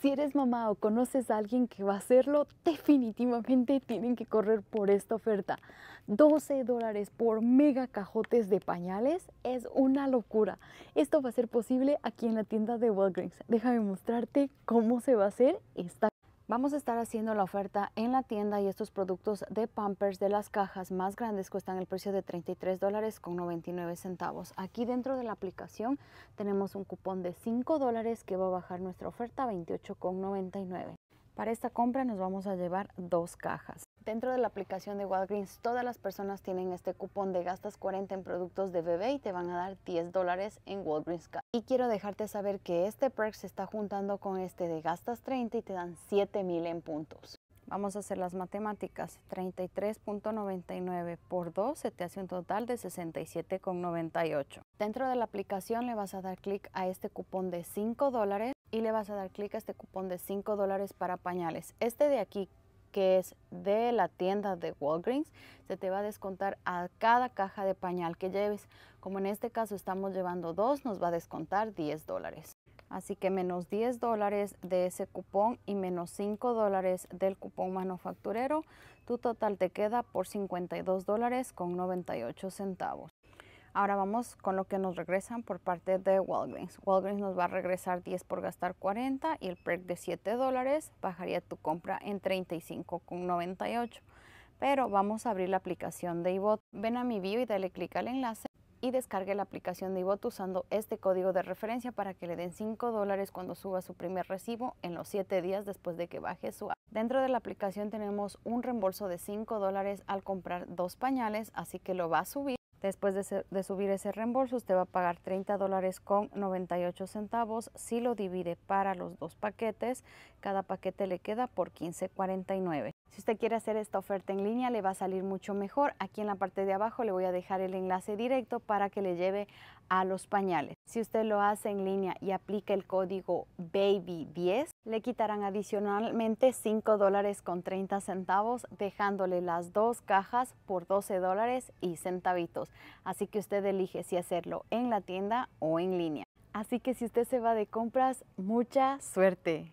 Si eres mamá o conoces a alguien que va a hacerlo, definitivamente tienen que correr por esta oferta. 12 dólares por mega cajotes de pañales es una locura. Esto va a ser posible aquí en la tienda de Walgreens. Déjame mostrarte cómo se va a hacer esta Vamos a estar haciendo la oferta en la tienda y estos productos de Pampers de las cajas más grandes cuestan el precio de $33.99. dólares con centavos. Aquí dentro de la aplicación tenemos un cupón de 5 dólares que va a bajar nuestra oferta a 28 con para esta compra nos vamos a llevar dos cajas. Dentro de la aplicación de Walgreens, todas las personas tienen este cupón de gastas 40 en productos de bebé y te van a dar 10 dólares en Walgreens Y quiero dejarte saber que este perk se está juntando con este de gastas 30 y te dan 7000 en puntos. Vamos a hacer las matemáticas. 33.99 por 2 se te hace un total de 67.98. Dentro de la aplicación le vas a dar clic a este cupón de 5 dólares y le vas a dar clic a este cupón de 5 dólares para pañales. Este de aquí, que es de la tienda de Walgreens, se te va a descontar a cada caja de pañal que lleves. Como en este caso estamos llevando dos, nos va a descontar 10 dólares. Así que menos 10 dólares de ese cupón y menos 5 dólares del cupón manufacturero, tu total te queda por 52 dólares con 98 centavos. Ahora vamos con lo que nos regresan por parte de Walgreens. Walgreens nos va a regresar 10 por gastar 40 y el perk de 7 dólares bajaría tu compra en 35,98. Pero vamos a abrir la aplicación de iBot. Ven a mi bio y dale clic al enlace y descargue la aplicación de iBot usando este código de referencia para que le den 5 dólares cuando suba su primer recibo en los 7 días después de que baje su app. Dentro de la aplicación tenemos un reembolso de 5 dólares al comprar dos pañales, así que lo va a subir Después de, subir ese reembolso, usted va a pagar 30 dólares con 98 centavos. Si lo divide para los dos paquetes, cada paquete le queda por 15.49. Si usted quiere hacer esta oferta en línea, le va a salir mucho mejor. Aquí en la parte de abajo le voy a dejar el enlace directo para que le lleve a los pañales. Si usted lo hace en línea y aplica el código BABY10, le quitarán adicionalmente $5.30, dólares con 30 centavos, dejándole las dos cajas por 12 dólares y centavitos. Así que usted elige si hacerlo en la tienda o en línea. Así que si usted se va de compras, mucha suerte.